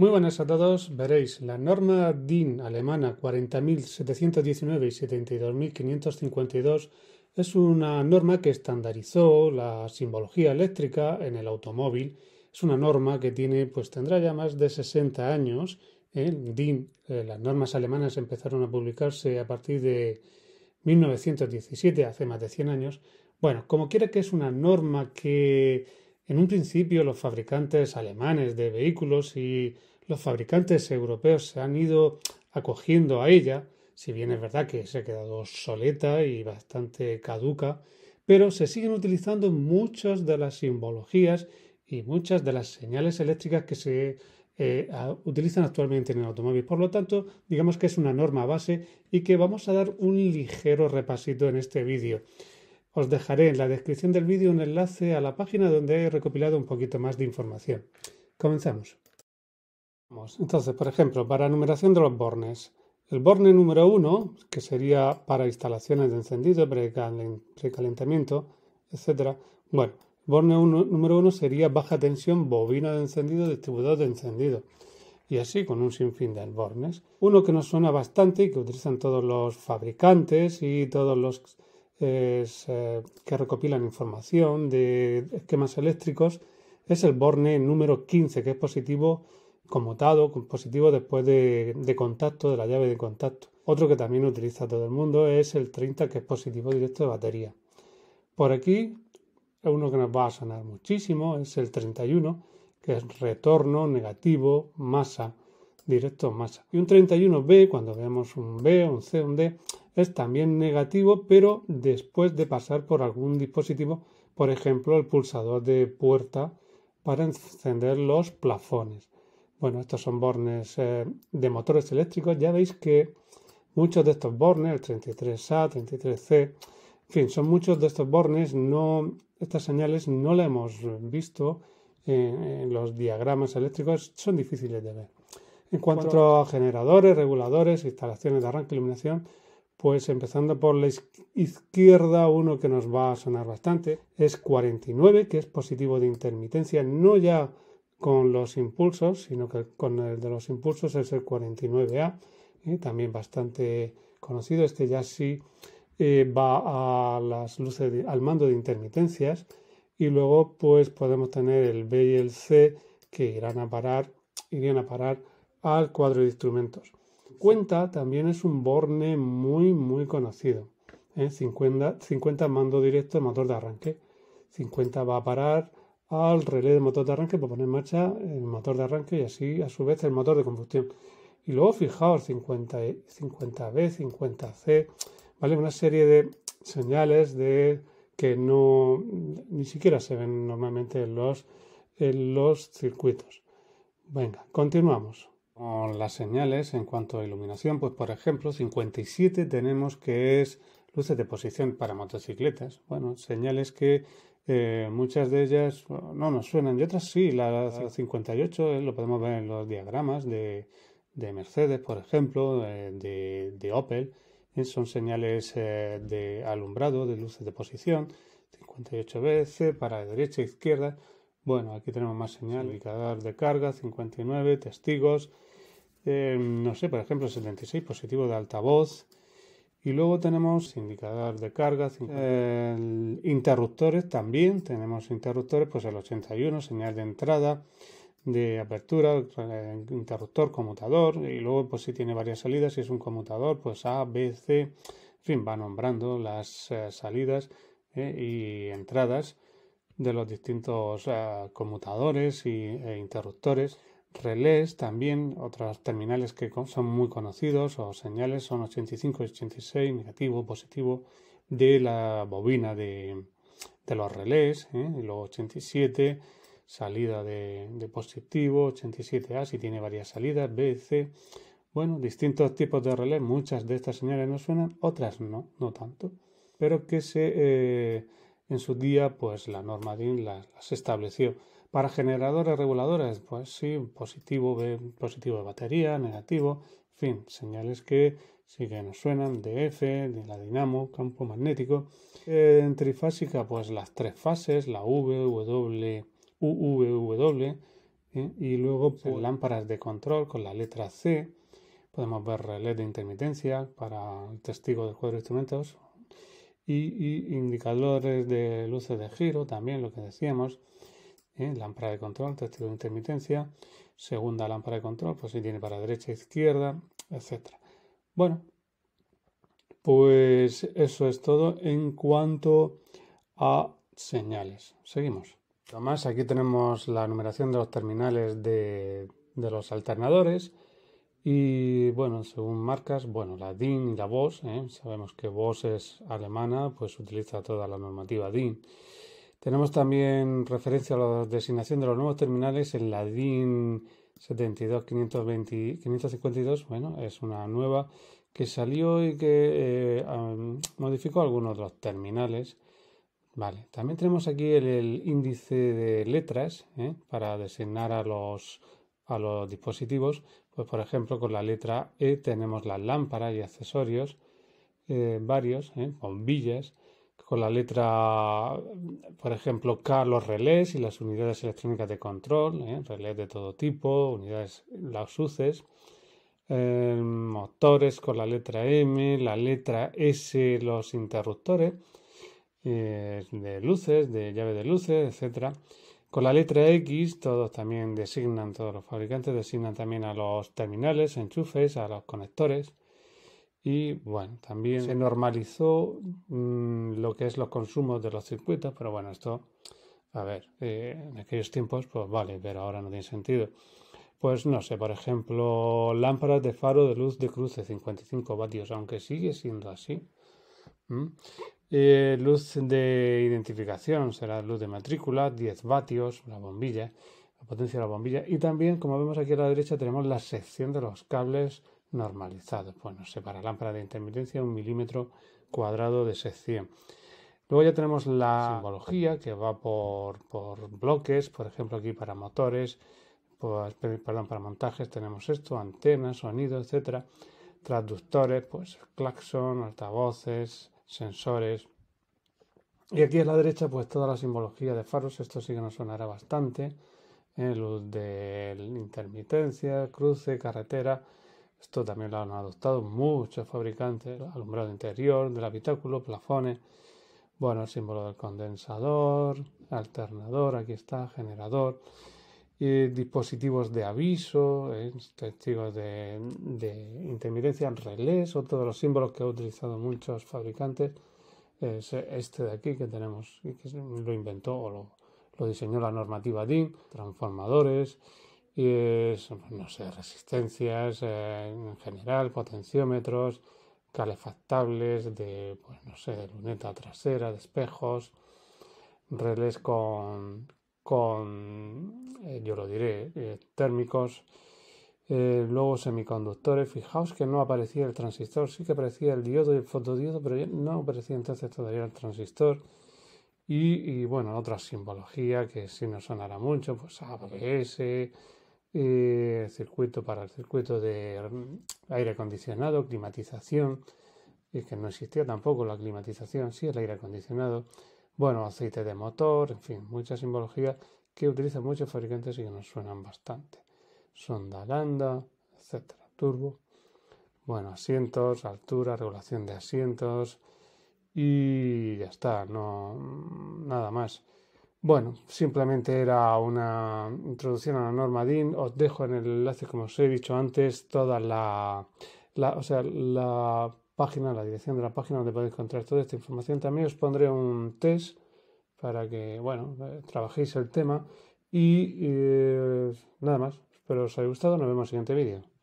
Muy buenas a todos. Veréis, la norma DIN alemana 40.719 y 72.552 es una norma que estandarizó la simbología eléctrica en el automóvil. Es una norma que tiene, pues tendrá ya más de 60 años. DIN, eh, las normas alemanas empezaron a publicarse a partir de 1917, hace más de 100 años. Bueno, como quiera que es una norma que en un principio los fabricantes alemanes de vehículos y los fabricantes europeos se han ido acogiendo a ella, si bien es verdad que se ha quedado soleta y bastante caduca, pero se siguen utilizando muchas de las simbologías y muchas de las señales eléctricas que se eh, utilizan actualmente en el automóvil. Por lo tanto, digamos que es una norma base y que vamos a dar un ligero repasito en este vídeo. Os dejaré en la descripción del vídeo un enlace a la página donde he recopilado un poquito más de información. Comencemos. Entonces, por ejemplo, para numeración de los bornes, el borne número 1, que sería para instalaciones de encendido, precalentamiento, etc. Bueno, borne número uno sería baja tensión, bobina de encendido, distribuidor de encendido. Y así con un sinfín de bornes. Uno que nos suena bastante y que utilizan todos los fabricantes y todos los es, eh, que recopilan información de esquemas eléctricos es el borne número 15, que es positivo conmutado, positivo después de, contacto, de la llave de contacto. Otro que también utiliza todo el mundo es el 30, que es positivo directo de batería. Por aquí, uno que nos va a sonar muchísimo es el 31, que es retorno negativo, masa, directo masa. Y un 31B, cuando veamos un B, un C, un D, es también negativo, pero después de pasar por algún dispositivo, por ejemplo el pulsador de puerta para encender los plafones. Bueno, estos son bornes eh, de motores eléctricos. Ya veis que muchos de estos bornes, el 33A, 33C, en fin, son muchos de estos bornes. No, estas señales no las hemos visto eh, en, los diagramas eléctricos, son difíciles de ver. En cuanto a generadores, reguladores, instalaciones de arranque y iluminación, pues empezando por la izquierda, uno que nos va a sonar bastante es 49, que es positivo de intermitencia, no ya con los impulsos, sino que con el de los impulsos es el 49A, ¿eh? también bastante conocido. Este ya sí eh, va a las luces al mando de intermitencias. Y luego, pues podemos tener el B y el C que irán a parar, irían a parar al cuadro de instrumentos. 50 también es un borne muy, muy conocido. 50, ¿eh? mando directo el motor de arranque. 50 va a parar al relé del motor de arranque para poner en marcha el motor de arranque y así a su vez el motor de combustión. Y luego fijaos, 50B, 50C, ¿vale? Una serie de señales de que no ni siquiera se ven normalmente los, en los circuitos. Venga, continuamos las señales en cuanto a iluminación, pues por ejemplo 57 tenemos que es luces de posición para motocicletas. Bueno, señales que eh, muchas de ellas no nos suenan y otras sí. La 58 eh, lo podemos ver en los diagramas de, de Mercedes, por ejemplo, eh, de, de, Opel. son señales de alumbrado, de luces de posición. 58 veces para derecha e izquierda. Bueno, aquí tenemos más señal, indicador de carga, 59, testigos, Em, no sé, por ejemplo, 76 positivo de altavoz. Y luego tenemos indicador de carga, eh. interruptores también, tenemos interruptores, pues el 81, señal de entrada, de apertura, eh, interruptor, conmutador, y luego pues si tiene varias salidas, si es un conmutador, pues A, B, C, en fin, va nombrando las eh, salidas y entradas de los distintos conmutadores y, e interruptores relés también, otras terminales que son muy conocidos o señales son 85 y 86, negativo, positivo, de la bobina de, de los relés, ¿eh? y luego 87, salida de, positivo, 87A si tiene varias salidas, B, C, bueno, distintos tipos de relés, muchas de estas señales no suenan, otras no, no tanto, pero que se eh, en su día pues la norma DIN las estableció para generadores reguladores, pues sí, positivo, positivo de batería, negativo, en fin, señales que sí que nos suenan de F, de la dinamo, campo magnético. Eh, en trifásica, pues las tres fases, la V, W, U, V, W, ¿eh? y luego pues, lámparas de control con la letra C. Podemos ver relés de intermitencia para el testigo del cuadro de instrumentos y, y indicadores de luces de giro, también lo que decíamos ¿eh? lámpara de control, testigo de intermitencia, segunda lámpara de control, pues si tiene para derecha, e izquierda, etc. Bueno, pues eso es todo en cuanto a señales. Seguimos. Además, aquí tenemos la numeración de los terminales de, los alternadores. Y bueno, según marcas, bueno, la DIN y la VOS, ¿eh? sabemos que Bosch es alemana, pues utiliza toda la normativa DIN. Tenemos también referencia a la designación de los nuevos terminales en la DIN 552. Bueno, es una nueva que salió y que eh, modificó algunos de los terminales. también tenemos aquí el, índice de letras ¿eh? para designar a los, a los dispositivos. Pues por ejemplo, con la letra E tenemos las lámparas y accesorios, eh, varios, bombillas con la letra, por ejemplo, K, los relés y las unidades electrónicas de control, ¿eh? relés de todo tipo, unidades, las UCES, eh, motores con la letra M, la letra S, los interruptores eh, de luces, de llave de luces, etc. Con la letra X, todos también designan, todos los fabricantes designan también a los terminales, enchufes, a los conectores. Y bueno, también se normalizó mm, lo que es los consumos de los circuitos, pero bueno, esto, a ver, eh, en aquellos tiempos, pues vale, pero ahora no tiene sentido. Pues no sé, por ejemplo, lámparas de faro de luz de cruce, 55 vatios, aunque sigue siendo así. Eh, luz de identificación, será luz de matrícula, 10 vatios, la bombilla, la potencia de la bombilla. Y también, como vemos aquí a la derecha, tenemos la sección de los cables normalizados. Bueno, para lámpara de intermitencia un milímetro cuadrado de sección. Luego ya tenemos la simbología que va por, bloques, por ejemplo aquí para motores, pues, perdón, para montajes tenemos esto, antenas, sonido, etcétera, Transductores, pues claxon, altavoces, sensores. Y aquí a la derecha pues toda la simbología de faros, esto sí que nos sonará bastante. En ¿eh? luz de intermitencia, cruce, carretera, esto también lo han adoptado muchos fabricantes, alumbrado interior del habitáculo, plafones, bueno, el símbolo del condensador, alternador, aquí está, generador, dispositivos de aviso, eh, testigos de, de, intermitencia, relés, otro de los símbolos que han utilizado muchos fabricantes es este de aquí que tenemos, que lo inventó o lo, lo diseñó la normativa DIN, transformadores, y no sé, resistencias eh, en general, potenciómetros, calefactables de, pues, no sé, luneta trasera, de espejos, relés con, con eh, yo lo diré, eh, térmicos, luego semiconductores. Fijaos que no aparecía el transistor, sí que aparecía el diodo y el fotodiodo, pero no aparecía entonces todavía el transistor. Y, y bueno, otra simbología que si no sonará mucho, pues ABS, eh, circuito para el circuito de mm, aire acondicionado, climatización, es que no existía tampoco la climatización, sí el aire acondicionado, bueno, aceite de motor, en fin, mucha simbología que utilizan muchos fabricantes y que nos suenan bastante. Sonda lambda, etcétera, turbo. Bueno, asientos, altura, regulación de asientos y ya está, no mm, nada más. Bueno, simplemente era una introducción a la norma DIN. Os dejo en el enlace, como os he dicho antes, toda la, sea, la página, la dirección de la página donde podéis encontrar toda esta información. También os pondré un test para que, bueno, eh, trabajéis el tema. Y eh, nada más, espero os haya gustado. Nos vemos en el siguiente vídeo.